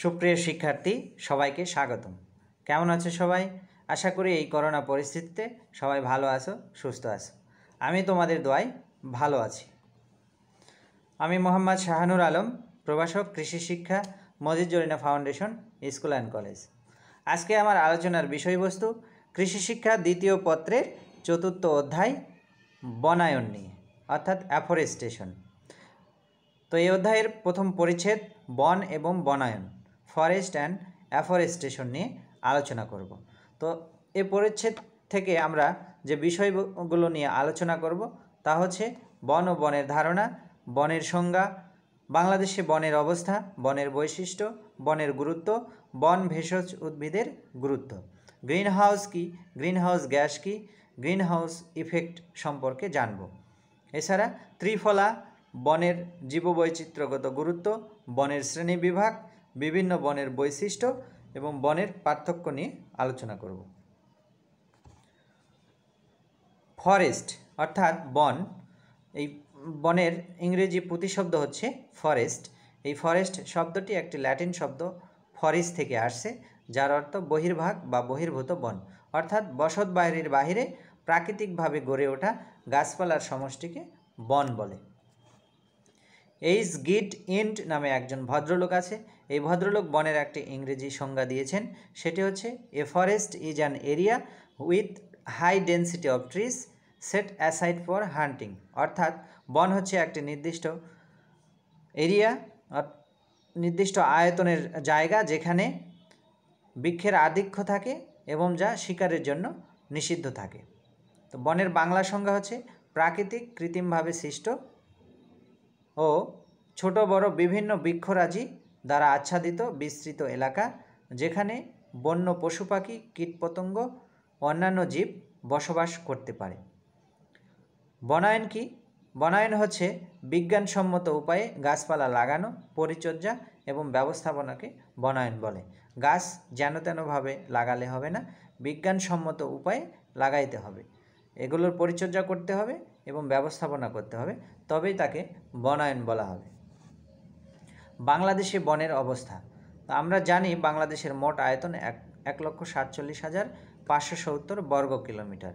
সুপ্রিয় শিক্ষার্থী সবাইকে স্বাগতম কেমন আছো সবাই আশা করি এই করোনা পরিস্থিতিতে সবাই ভালো আছো সুস্থ আছো আমি তোমাদের দোয়ায় ভালো আছি আমি মোহাম্মদ শাহানুর আলম প্রভাষক কৃষি শিক্ষা Majid Zarina foundation school and college আজকে আমার আলোচনার বিষয়বস্তু কৃষি শিক্ষা দ্বিতীয় পত্রের চতুর্থ অধ্যায় বনায়ন নিয়ে অর্থাৎ অ্যাফরেস্টেশন তো এই অধ্যায়ের প্রথম পরিচ্ছেদ বন এবং বনায়ন ফরেস্ট অ্যান্ড অ্যাফরেস্টেশন নিয়ে আলোচনা করব তো এ পরিচ্ছেদ থেকে আমরা যে বিষয়গুলো নিয়ে আলোচনা করব তা হচ্ছে বন ও বনের ধারণা বনের সংজ্ঞা বাংলাদেশে বনের অবস্থা বনের বৈশিষ্ট্য বনের গুরুত্ব বন ভেষজ উদ্ভিদের গুরুত্ব গ্রিনহাউস কি greenhouse gas green greenhouse effect সম্পর্কে জানব এছাড়া ত্রিফলা বনের জীববৈচিত্র্যগত গুরুত্ব বনের শ্রেণী বিভাগ বিভিন্ন বনের বৈশিষ্ট্য এবং বনের পার্থক্য নিয়ে আলোচনা করব ফরেস্ট অর্থাৎ বন এই বনের ইংরেজি প্রতিশব্দ হচ্ছে ফরেস্ট এই ফরেস্ট শব্দটি একটি ল্যাটিন শব্দ ফরেস্ট থেকে আসছে যার অর্থ বহির্ভাগ বা বহির্ভূত বন অর্থাৎ বসত বাহিরের বাহিরে প্রাকৃতিকভাবে গড়ে ওঠা গাছপালার সমষ্টিকে বন বলে এইচ গিট ইন্ট নামে একজন ভদ্রলোক আছে এই ভদ্রলোক বনের একটি ইংরেজি সংজ্ঞা দিয়েছেন সেটি হচ্ছে a forest is an area with high density of trees set aside for hunting অর্থাৎ বন হচ্ছে একটি নির্দিষ্ট এরিয়া নির্দিষ্ট আয়তনের জায়গা যেখানে বৃক্ষের আধিক্য থাকে এবং যা শিকারের জন্য নিষিদ্ধ থাকে তো বনের বাংলা সংজ্ঞা হচ্ছে প্রাকৃতিক কৃত্রিমভাবে সৃষ্ট ও ছোট বড় বিভিন্ন বৃক্ষরাজি দ্বারা আচ্ছাদিত বিস্তৃত এলাকা যেখানে বন্য পশু পাখি কীটপতঙ্গ অন্যান্য জীব বসবাস করতে পারে বনায়ন কি বনায়ন হচ্ছে বিজ্ঞানসম্মত উপায়ে গাছপালা লাগানো পরিচর্যা এবং ব্যবস্থাপনাকে বনায়ন বলে গাছ যেন তেনভাবে লাগালে হবে না বিজ্ঞানসম্মত উপায়ে লাগাইতে হবে এগুলোর পরিচর্যা করতে হবে এবং ব্যবস্থাপনা করতে হবে তবেই তাকে বনায়ন বলা হবে বাংলাদেশে বনের অবস্থা আমরা জানি বাংলাদেশের মোট আয়তন এক এক লক্ষ সাতচল্লিশ হাজার পাঁচশো সত্তর বর্গ কিলোমিটার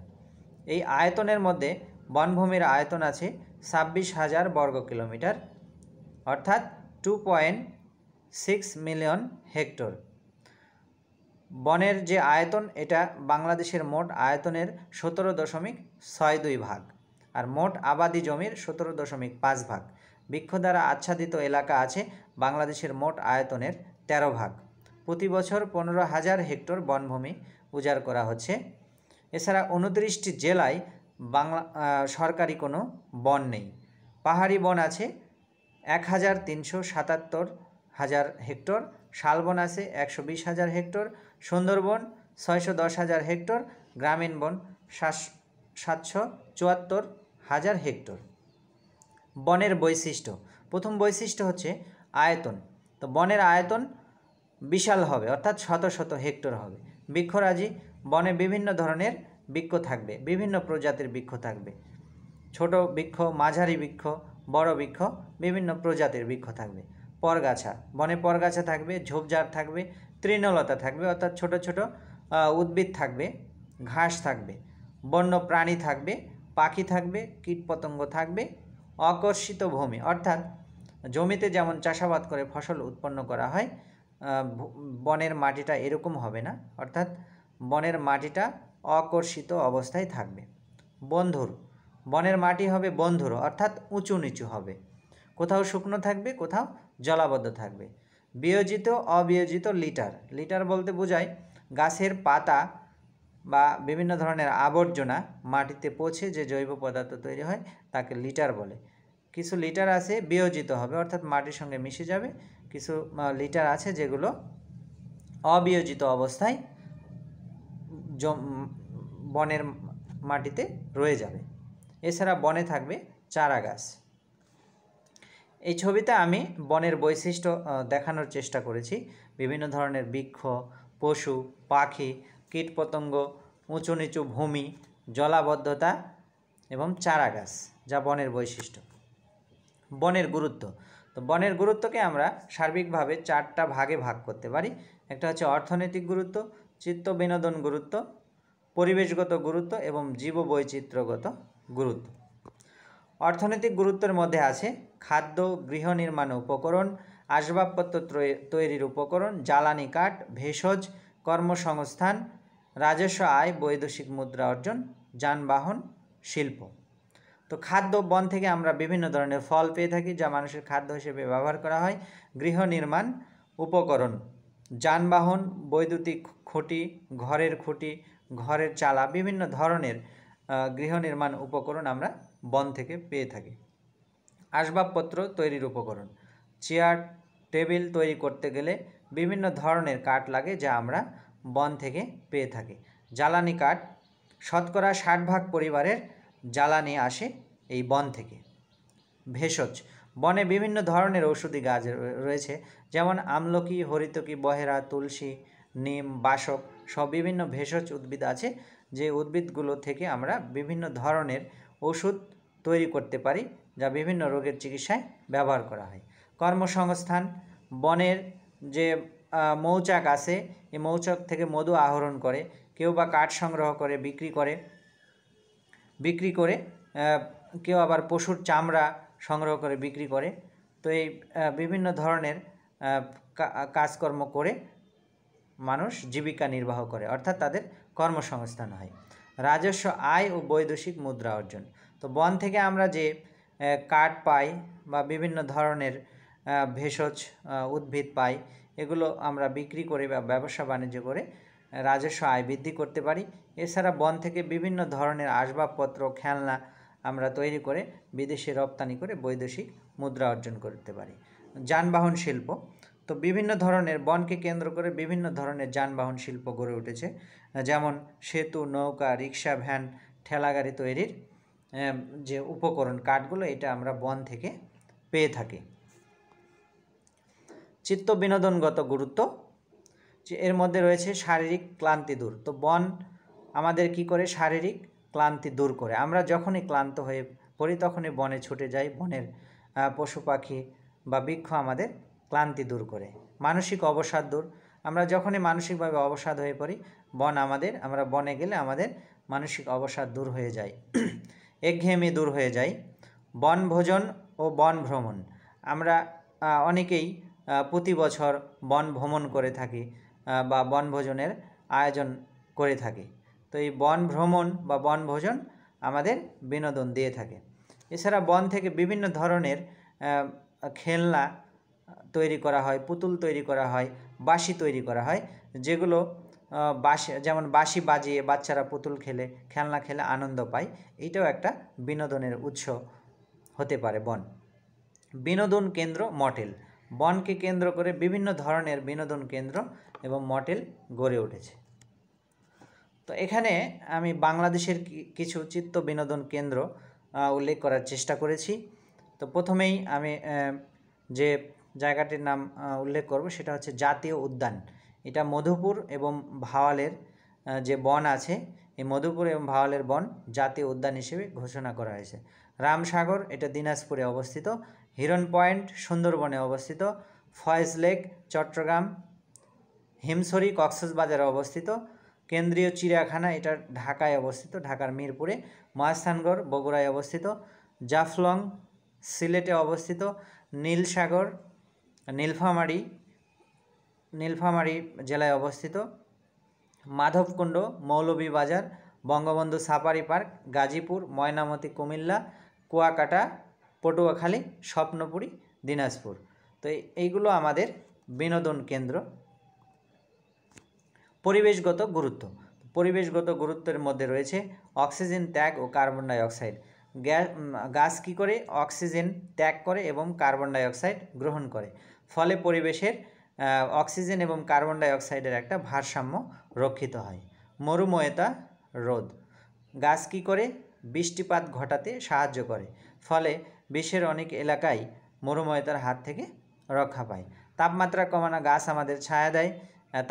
এই আয়তনের মধ্যে বনভূমির আয়তন আছে ছাব্বিশ হাজার বর্গ কিলোমিটার অর্থাৎ two point six million hectare বনের যে আয়তন এটা বাংলাদেশের মোট আয়তনের সতেরো দশমিক ছয় দুই ভাগ আর মোট আবাদি জমির সতেরো দশমিক পাঁচ ভাগ বৃক্ষ দ্বারা আচ্ছাদিত এলাকা আছে বাংলাদেশের মোট আয়তনের ১৩ ভাগ প্রতি বছর পনেরো হাজার হেক্টর বনভূমি উজাড় করা হচ্ছে এছাড়া উনত্রিশটি জেলায় বাংলা সরকারি কোনো বন নেই পাহাড়ি বন আছে এক হাজার তিনশো সাতাত্তর হাজার হেক্টর শালবন আছে একশো বিশ হাজার হেক্টর সুন্দরবন ছয়শো দশ হাজার হেক্টর গ্রামীণ বন সাতশো চুয়াত্তর হাজার হেক্টর বনের বৈশিষ্ট্য প্রথম বৈশিষ্ট্য হচ্ছে আয়তন তো বনের আয়তন বিশাল হবে অর্থাৎ শত শত হেক্টর হবে বৃক্ষরাজি বনে বিভিন্ন ধরনের বৃক্ষ থাকবে বিভিন্ন প্রজাতির বৃক্ষ থাকবে ছোট বৃক্ষ মাঝারি বৃক্ষ বড় বৃক্ষ বিভিন্ন প্রজাতির বৃক্ষ থাকবে পরগাছা বনে পরগাছা থাকবে ঝোপঝাড় থাকবে তৃণলতা থাকবে অর্থাৎ ছোট ছোট উদ্ভিদ থাকবে ঘাস থাকবে বন্য প্রাণী থাকবে পাখি থাকবে কীটপতঙ্গ থাকবে অকর্ষিত ভূমি অর্থাৎ জমিতে যেমন চাষাবাদ করে ফসল উৎপন্ন করা হয় বনের মাটিটা এরকম হবে না অর্থাৎ বনের মাটিটা অকর্ষিত অবস্থায় থাকবে বন্ধুর বনের মাটি হবে বন্ধুর অর্থাৎ উঁচু নিচু হবে কোথাও শুকনো থাকবে কোথাও জলাবদ্ধ থাকবে বিয়োজিত অবিয়োজিত লিটার লিটার বলতে বোঝায় গাছের পাতা বা বিভিন্ন ধরনের আবর্জনা মাটিতে পৌঁছে যে জৈব পদার্থ তৈরি হয় তাকে লিটার বলে কিছু লিটার আছে বিয়োজিত হবে অর্থাৎ মাটির সঙ্গে মিশে যাবে কিছু লিটার আছে যেগুলো অবিয়োজিত অবস্থায় বনের মাটিতে রয়ে যাবে এছাড়া বনে থাকবে চারা গাছ এই ছবিতে আমি বনের বৈশিষ্ট্য দেখানোর চেষ্টা করেছি বিভিন্ন ধরনের বৃক্ষ পশু পাখি কীটপতঙ্গ উঁচু নিচু ভূমি জলাবদ্ধতা এবং চারা গাছ যা বনের বৈশিষ্ট্য বনের গুরুত্ব তো বনের গুরুত্বকে আমরা সার্বিকভাবে চারটা ভাগে ভাগ করতে পারি একটা হচ্ছে অর্থনৈতিক গুরুত্ব চিত্ত বিনোদন গুরুত্ব পরিবেশগত গুরুত্ব এবং জীববৈচিত্র্যগত গুরুত্ব অর্থনৈতিক গুরুত্বের মধ্যে আছে খাদ্য গৃহ নির্মাণ উপকরণ আসবাবপত্র তৈরির উপকরণ জ্বালানি কাঠ ভেষজ কর্মসংস্থান রাজস্ব আয় বৈদেশিক মুদ্রা অর্জন যানবাহন শিল্প তো খাদ্য বন থেকে আমরা বিভিন্ন ধরনের ফল পেয়ে থাকি যা মানুষের খাদ্য হিসেবে ব্যবহার করা হয় গৃহ নির্মাণ উপকরণ যানবাহন বৈদ্যুতিক খুঁটি ঘরের খুঁটি ঘরের চালা বিভিন্ন ধরনের গৃহ নির্মাণ উপকরণ আমরা বন থেকে পেয়ে থাকি আসবাবপত্র তৈরির উপকরণ চেয়ার টেবিল তৈরি করতে গেলে বিভিন্ন ধরনের কাঠ লাগে যা আমরা বন থেকে পেয়ে থাকি জ্বালানি কাঠ শতকরা ষাট ভাগ পরিবারের জ্বালানি আসে এই বন থেকে ভেষজ বনে বিভিন্ন ধরনের ঔষধি গাছ রয়েছে যেমন আমলকি হরিতকি বহেরা তুলসী নিম বাসক সব বিভিন্ন ভেষজ উদ্ভিদ আছে যে উদ্ভিদগুলো থেকে আমরা বিভিন্ন ধরনের ওষুধ তৈরি করতে পারি যা বিভিন্ন রোগের চিকিৎসায় ব্যবহার করা হয় কর্মসংস্থান বনের যে মৌচাক আছে এই মৌচাক থেকে মধু আহরণ করে কেউ বা কাঠ সংগ্রহ করে বিক্রি করে বিক্রি করে কেউ আবার পশুর চামড়া সংগ্রহ করে বিক্রি করে তো এই বিভিন্ন ধরনের কাজকর্ম করে মানুষ জীবিকা নির্বাহ করে অর্থাৎ তাদের কর্মসংস্থান হয় রাজস্ব আয় ও বৈদেশিক মুদ্রা অর্জন তো বন থেকে আমরা যে কাঠ পাই বা বিভিন্ন ধরনের ভেষজ উদ্ভিদ পাই এগুলো আমরা বিক্রি করে বা ব্যবসা বাণিজ্য করে রাজস্ব আয় বৃদ্ধি করতে পারি এছাড়া বন থেকে বিভিন্ন ধরনের আসবাবপত্র খেলনা আমরা তৈরি করে বিদেশে রপ্তানি করে বৈদেশিক মুদ্রা অর্জন করতে পারি যানবাহন শিল্প তো বিভিন্ন ধরনের বনকে কেন্দ্র করে বিভিন্ন ধরনের যানবাহন শিল্প গড়ে উঠেছে যেমন সেতু নৌকা রিক্সা ভ্যান ঠেলাগাড়ি তৈরির যে উপকরণ কাঠগুলো এটা আমরা বন থেকে পেয়ে থাকি চিত্ত বিনোদনগত গুরুত্ব এর মধ্যে রয়েছে শারীরিক ক্লান্তি দূর তো বন আমাদের কি করে শারীরিক ক্লান্তি দূর করে আমরা যখনই ক্লান্ত হয়ে পড়ি তখনই বনে ছুটে যাই বনের পশু পাখি বা বৃক্ষ আমাদের ক্লান্তি দূর করে মানসিক অবসাদ দূর আমরা যখনই মানসিকভাবে অবসাদ হয়ে পড়ি বন আমাদের আমরা বনে গেলে আমাদের মানসিক অবসাদ দূর হয়ে যায় একঘেয়েমি দূর হয়ে যায় বনভোজন ও বন ভ্রমণ আমরা অনেকেই প্রতি বছর বন ভ্রমণ করে থাকি বা বনভোজনের আয়োজন করে থাকি তো এই বন ভ্রমণ বা বনভোজন আমাদের বিনোদন দিয়ে থাকে এছাড়া বন থেকে বিভিন্ন ধরনের খেলনা তৈরি করা হয় পুতুল তৈরি করা হয় বাঁশি তৈরি করা হয় যেগুলো বাঁশি যেমন বাঁশি বাজিয়ে বাচ্চারা পুতুল খেলে খেলনা খেলে আনন্দ পায় এটাও একটা বিনোদনের উৎস হতে পারে বন বিনোদন কেন্দ্র মটেল বনকে কেন্দ্র করে বিভিন্ন ধরনের বিনোদন কেন্দ্র এবং মডেল গড়ে উঠেছে তো এখানে আমি বাংলাদেশের কিছু চিত্ত বিনোদন কেন্দ্র উল্লেখ করার চেষ্টা করেছি তো প্রথমেই আমি যে জায়গাটির নাম উল্লেখ করব সেটা হচ্ছে জাতীয় উদ্যান এটা মধুপুর এবং ভাওয়ালের যে বন আছে এই মধুপুর এবং ভাওয়ালের বন জাতীয় উদ্যান হিসেবে ঘোষণা করা হয়েছে রামসাগর এটা দিনাজপুরে অবস্থিত হিরন পয়েন্ট সুন্দরবনে অবস্থিত ফয়েজ লেক চট্টগ্রাম হিমসরি কক্সবাজারে অবস্থিত কেন্দ্রীয় চিড়িয়াখানা এটা ঢাকায় অবস্থিত ঢাকার মিরপুরে মহাস্থানগড় বগুড়ায় অবস্থিত জাফলং সিলেটে অবস্থিত নীলসাগর নীলফামারি নীলফামারি জেলায় অবস্থিত মাধবকুণ্ড মৌলভীবাজার বঙ্গবন্ধু সাফারি পার্ক গাজীপুর ময়নামতি কুমিল্লা কুয়াকাটা পটুয়াখালী স্বপ্নপুরী দিনাজপুর তো এইগুলো আমাদের বিনোদন কেন্দ্র পরিবেশগত গুরুত্ব পরিবেশগত গুরুত্বের মধ্যে রয়েছে অক্সিজেন ত্যাগ ও কার্বন ডাইঅক্সাইড গাছ কী করে অক্সিজেন ত্যাগ করে এবং কার্বন ডাইঅক্সাইড গ্রহণ করে ফলে পরিবেশের অক্সিজেন এবং কার্বন ডাইঅক্সাইডের একটা ভারসাম্য রক্ষিত হয় মরুময়তা রোদ গাছ কী করে বৃষ্টিপাত ঘটাতে সাহায্য করে ফলে বিশ্বের অনেক এলাকায় মরুময়তার হাত থেকে রক্ষা পায় তাপমাত্রা কমানো গাছ আমাদের ছায়া দেয়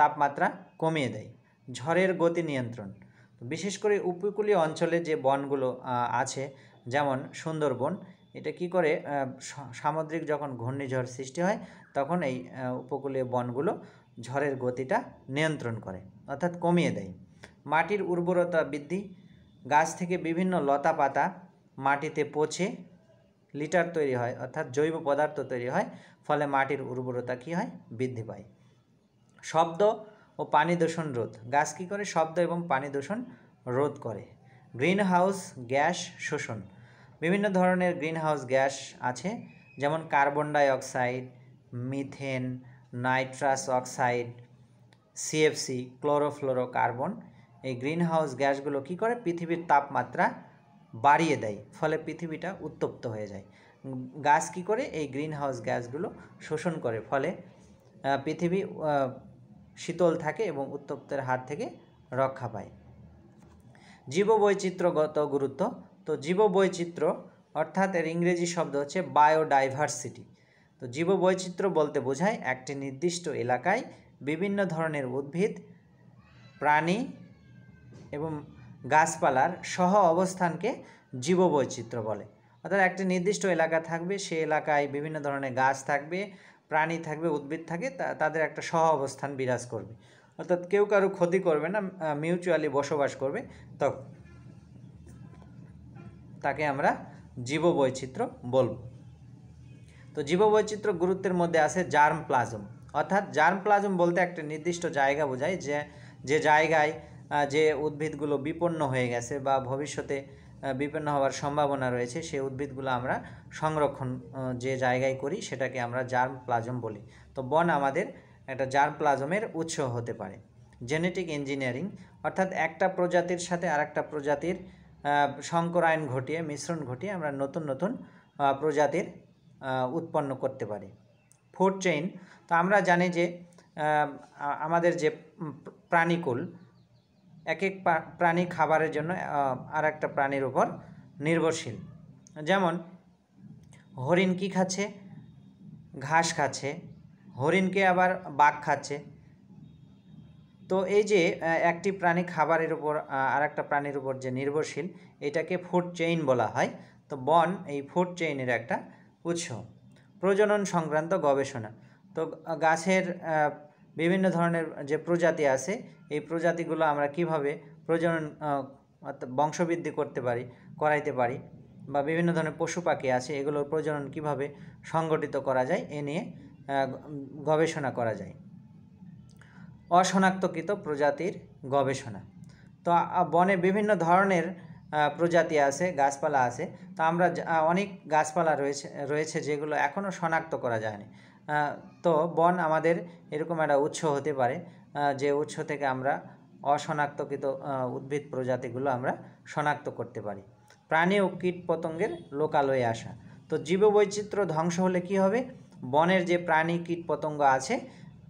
তাপমাত্রা কমিয়ে দেয় ঝড়ের গতি নিয়ন্ত্রণ বিশেষ করে উপকূলীয় অঞ্চলে যে বনগুলো আছে যেমন সুন্দরবন এটা কি করে সামুদ্রিক যখন ঘূর্ণিঝড় সৃষ্টি হয় তখন এই উপকূলীয় বনগুলো ঝড়ের গতিটা নিয়ন্ত্রণ করে অর্থাৎ কমিয়ে দেয় মাটির উর্বরতা বৃদ্ধি গাছ থেকে বিভিন্ন লতা পাতা মাটিতে পচে লিটার তৈরি হয় অর্থাৎ জৈব পদার্থ তৈরি হয় ফলে মাটির উর্বরতা কী হয় বৃদ্ধি পায় শব্দ ও পানি দূষণ রোধ গাছ কী করে শব্দ এবং পানি দূষণ রোধ করে গ্রিনহাউস গ্যাস শোষণ বিভিন্ন ধরনের গ্রিনহাউস গ্যাস আছে যেমন carbon dioxide methane nitrous oxide CFC chlorofluorocarbon এই গ্রিনহাউস গ্যাসগুলো কী করে পৃথিবীর তাপমাত্রা বাড়িয়ে দেয় ফলে পৃথিবীটা উত্তপ্ত হয়ে যায় গাছ কি করে এই গ্রিন হাউস গ্যাসগুলো শোষণ করে ফলে পৃথিবী শীতল থাকে এবং উত্তপ্তের হাত থেকে রক্ষা পায় জীববৈচিত্র্যগত গুরুত্ব তো জীববৈচিত্র্য অর্থাৎ এর ইংরেজি শব্দ হচ্ছে বায়োডাইভার্সিটি তো জীববৈচিত্র্য বলতে বোঝায় একটি নির্দিষ্ট এলাকায় বিভিন্ন ধরনের উদ্ভিদ প্রাণী এবং গাছপালার সহ অবস্থানকে জীববৈচিত্র্য বলে অর্থাৎ একটি নির্দিষ্ট এলাকা থাকবে সে এলাকায় বিভিন্ন ধরনের গাছ থাকবে প্রাণী থাকবে উদ্ভিদ থাকে তাদের একটা সহ অবস্থান বিরাজ করবে অর্থাৎ কেউ কারো ক্ষতি করবে না মিউচুয়ালি বসবাস করবে তখন তাকে আমরা জীববৈচিত্র্য বলবো তো জীববৈচিত্র্য গুরুত্বের মধ্যে আছে জার্ম প্লাজম অর্থাৎ জার্ম প্লাজম বলতে একটা নির্দিষ্ট জায়গা বোঝায় যে যে জায়গায় যে উদ্ভিদগুলো বিপন্ন হয়ে গেছে বা ভবিষ্যতে বিপন্ন হওয়ার সম্ভাবনা রয়েছে সেই উদ্ভিদগুলো আমরা সংরক্ষণ যে জায়গায় করি সেটাকে আমরা জার্ম প্লাজম বলি তো বন আমাদের একটা জার্ম প্লাজমের উৎস হতে পারে জেনেটিক ইঞ্জিনিয়ারিং অর্থাৎ একটা প্রজাতির সাথে আর একটা প্রজাতির সংকরায়ন ঘটিয়ে মিশ্রণ ঘটিয়ে আমরা নতুন নতুন প্রজাতির উৎপন্ন করতে পারি ফুড চেইন তো আমরা জানি যে আমাদের যে প্রাণীকুল এক এক প্রাণী খাবারের জন্য আর একটা প্রাণীর উপর নির্ভরশীল যেমন হরিণ কি খাচ্ছে ঘাস খাচ্ছে হরিণকে আবার বাঘ খাচ্ছে তো এই যে একটি প্রাণী খাবারের উপর আর একটা প্রাণীর উপর যে নির্ভরশীল এটাকে ফুড চেইন বলা হয় তো বন এই ফুড চেইনের একটা উৎস প্রজনন সংক্রান্ত গবেষণা তো গাছের বিভিন্ন ধরনের যে প্রজাতি আছে এই প্রজাতিগুলো আমরা কিভাবে প্রজনন বংশবৃদ্ধি করতে পারি করাইতে পারি বা বিভিন্ন ধরনের পশু পাখি আছে এগুলোর প্রজনন কিভাবে সংগঠিত করা যায় এ নিয়ে গবেষণা করা যায় অশনাক্তকৃত প্রজাতির গবেষণা তো বনে বিভিন্ন ধরনের প্রজাতি আছে গাছপালা আছে তো আমরা অনেক গাছপালা রয়েছে রয়েছে যেগুলো এখনও শনাক্ত করা যায়নি তো বন আমাদের এরকম একটা উৎস হতে পারে যে উৎস থেকে আমরা অশনাক্তকৃত উদ্ভিদ প্রজাতিগুলো আমরা শনাক্ত করতে পারি প্রাণী ও কীট পতঙ্গের লোকালয়ে আসা তো জীববৈচিত্র্য ধ্বংস হলে কি হবে বনের যে প্রাণী কীট পতঙ্গ আছে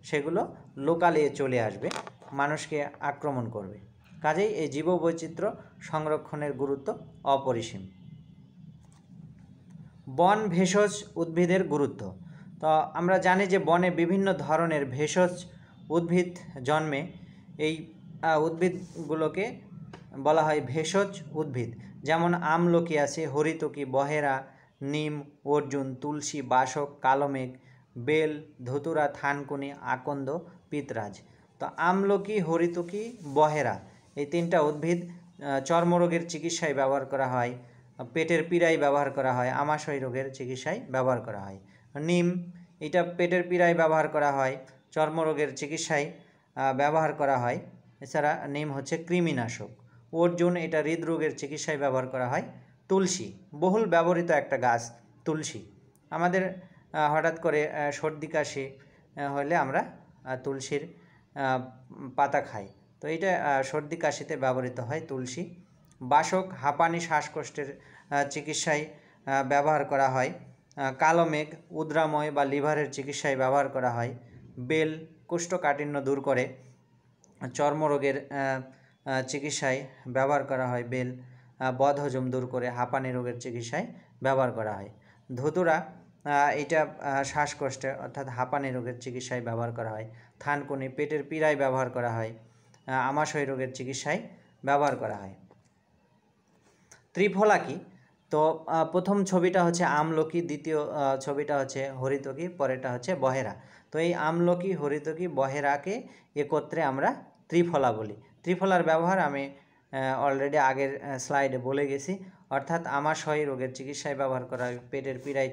সেগুলো লোকালে চলে আসবে মানুষকে আক্রমণ করবে কাজেই এই জীববৈচিত্র্য সংরক্ষণের গুরুত্ব অপরিসীম বন ভেষজ উদ্ভিদের গুরুত্ব তো আমরা জানি যে বনে বিভিন্ন ধরনের ভেষজ উদ্ভিদ জন্মে এই উদ্ভিদগুলোকে বলা হয় ভেষজ উদ্ভিদ যেমন আমলকি আছে হরিতকি বহেরা নিম অর্জুন তুলসী বাসক কালোমেঘ বেল ধুতুরা থানকুনি আকন্দ পিতরাজ তো আমলকি হরিতকি বহেরা এই তিনটা উদ্ভিদ চর্মরোগের চিকিৎসায় ব্যবহার করা হয় পেটের পীড়ায় ব্যবহার করা হয় আমাশয় রোগের চিকিৎসায় ব্যবহার করা হয় নিম এটা পেটের পীড়ায় ব্যবহার করা হয় চর্মরোগের চিকিৎসায় ব্যবহার করা হয় এছাড়া নিম হচ্ছে কৃমিনাশক অর্জুন এটা হৃদরোগের চিকিৎসায় ব্যবহার করা হয় তুলসী বহুল ব্যবহৃত একটা গাছ তুলসী আমাদের হঠাৎ করে সর্দি কাশি হলে আমরা তুলসীর পাতা খাই তো এটা সর্দি কাশিতে ব্যবহৃত হয় তুলসী বাসক হাঁপানি শ্বাসকষ্টের চিকিৎসায় ব্যবহার করা হয় কালো মেঘ উদ্রাময় বা লিভারের চিকিৎসায় ব্যবহার করা হয় বেল কুষ্ঠকাঠিন্য দূর করে চর্মরোগের চিকিৎসায় ব্যবহার করা হয় বেল বদহজম দূর করে হাঁপানি রোগের চিকিৎসায় ব্যবহার করা হয় ধুতুরা এটা শ্বাসকষ্টে অর্থাৎ হাঁপানি রোগের চিকিৎসায় ব্যবহার করা হয় থানকুনি পেটের পীড়ায় ব্যবহার করা হয় আমাশয় রোগের চিকিৎসায় ব্যবহার করা হয় ত্রিফলা কি তো প্রথম ছবিটা হচ্ছে আমলকি দ্বিতীয় ছবিটা হচ্ছে হরিতকি পরেটা হচ্ছে বহেরা তো এই আমলকি হরিতকি বহেরাকে একত্রে আমরা ত্রিফলা বলি ত্রিফলার ব্যবহার আমি অলরেডি আগের স্লাইডে বলে গেছি অর্থাৎ আমাশয় রোগের চিকিৎসায় ব্যবহার করা হয় পেটের পীড়ায়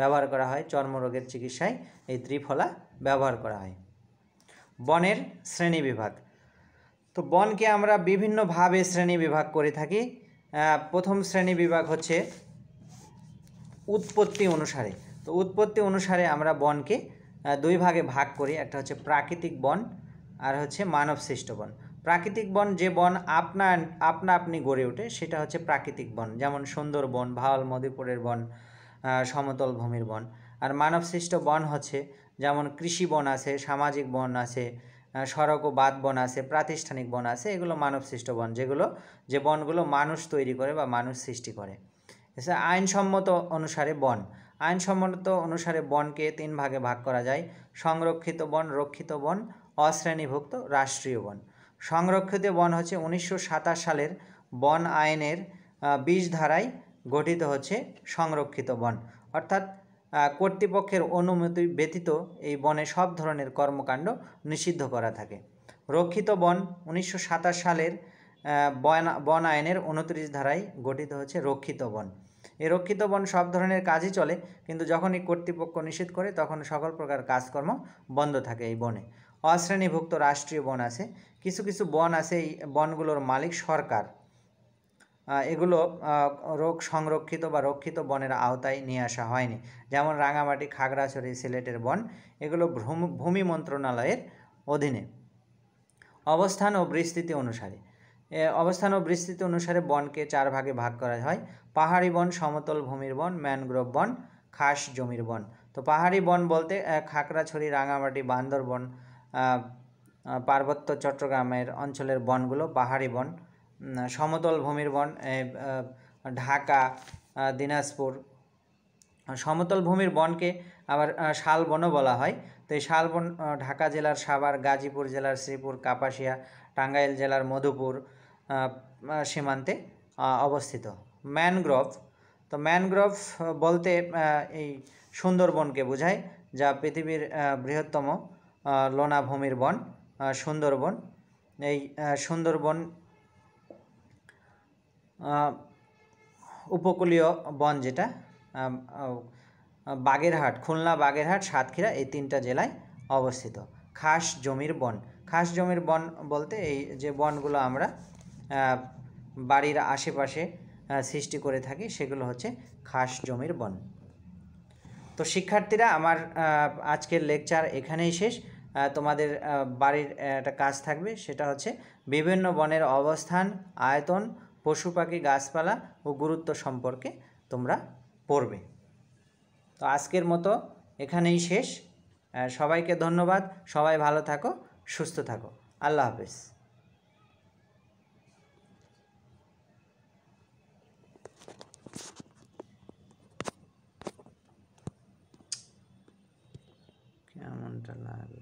ব্যবহার করা হয় চর্মরোগের চিকিৎসায় এই ত্রিফলা ব্যবহার করা হয় বনের শ্রেণী বিভাগ তো বনকে আমরা বিভিন্নভাবে শ্রেণী বিভাগ করে থাকি প্রথম শ্রেণী বিভাগ হচ্ছে উৎপত্তি অনুসারে তো উৎপত্তি অনুসারে আমরা বনকে দুই ভাগে ভাগ করি একটা হচ্ছে প্রাকৃতিক বন আর হচ্ছে মানবসৃষ্ট বন প্রাকৃতিক বন যে বন আপনা আপনা আপনি গড়ে ওঠে সেটা হচ্ছে প্রাকৃতিক বন যেমন সুন্দরবন ভাওয়াল মধুপুরের বন সমতল ভূমির বন আর মানবসৃষ্ট বন হচ্ছে যেমন কৃষি বন আছে সামাজিক বন আছে সড়ক ও বাঁধ বন আছে প্রাতিষ্ঠানিক বন আছে এগুলো মানবসৃষ্ট বন যেগুলো যে বনগুলো মানুষ তৈরি করে বা মানুষ সৃষ্টি করে এছাড়া আইনসম্মত অনুসারে বন আইনসম্মত অনুসারে বনকে তিন ভাগে ভাগ করা যায় সংরক্ষিত বন রক্ষিত বন অশ্রেণীভুক্ত রাষ্ট্রীয় বন সংরক্ষিত বন হচ্ছে উনিশশো সালের বন আইনের বিশ ধারায় গঠিত হচ্ছে সংরক্ষিত বন অর্থাৎ কর্তৃপক্ষের অনুমতি ব্যতীত এই বনে সব ধরনের কর্মকাণ্ড নিষিদ্ধ করা থাকে রক্ষিত বন উনিশশো সালের বন আইনের উনত্রিশ ধারায় গঠিত হচ্ছে রক্ষিত বন এই রক্ষিত বন সব ধরনের কাজই চলে কিন্তু যখন এই কর্তৃপক্ষ নিষিদ্ধ করে তখন সকল প্রকার কাজকর্ম বন্ধ থাকে এই বনে অশ্রেণীভুক্ত রাষ্ট্রীয় বন আছে কিছু কিছু বন আছে এই বনগুলোর মালিক সরকার এগুলো রোগ সংরক্ষিত বা রক্ষিত বনের আওতায় নিয়ে আসা হয়নি যেমন রাঙামাটি খাগড়াছড়ি সিলেটের বন এগুলো ভূমি মন্ত্রণালয়ের অধীনে অবস্থান ও বিস্তৃতি অনুসারে অবস্থান ও বিস্তৃতি অনুসারে বনকে চার ভাগে ভাগ করা হয় পাহাড়ি বন সমতল ভূমির বন ম্যানগ্রোভ বন খাস জমির বন তো পাহাড়ি বন বলতে খাগড়াছড়ি রাঙামাটি বান্দরবন পার্বত্য চট্টগ্রামের অঞ্চলের বনগুলো পাহাড়ি বন সমতল ভূমির বন ঢাকা দিনাজপুর সমতল ভূমির বনকে আবার শালবনও বলা হয় তো এই শালবন ঢাকা জেলার সাভার গাজীপুর জেলার শ্রীপুর কাপাসিয়া টাঙ্গাইল জেলার মধুপুর সীমান্তে অবস্থিত ম্যানগ্রোভ তো ম্যানগ্রোভ বলতে এই সুন্দরবনকে বোঝায় যা পৃথিবীর বৃহত্তম লোনাভূমির বন সুন্দরবন এই সুন্দরবন উপকূলীয় বন যেটা বাগেরহাট খুলনা বাগেরহাট সাতক্ষীরা এই তিনটা জেলায় অবস্থিত খাস জমির বন খাস জমির বন বলতে এই যে বনগুলো আমরা বাড়ির আশেপাশে সৃষ্টি করে থাকি সেগুলো হচ্ছে খাস জমির বন তো শিক্ষার্থীরা আমার আজকের লেকচার এখানেই শেষ তোমাদের বাড়ির একটা কাজ থাকবে সেটা হচ্ছে বিভিন্ন বনের অবস্থান আয়তন পশু পাখি গাছপালা ও গুরুত্ব সম্পর্কে তোমরা পড়বে তো আজকের মতো এখানেই শেষ সবাইকে ধন্যবাদ সবাই ভালো থাকো সুস্থ থাকো আল্লাহ হাফেজ কেমনটা লাগে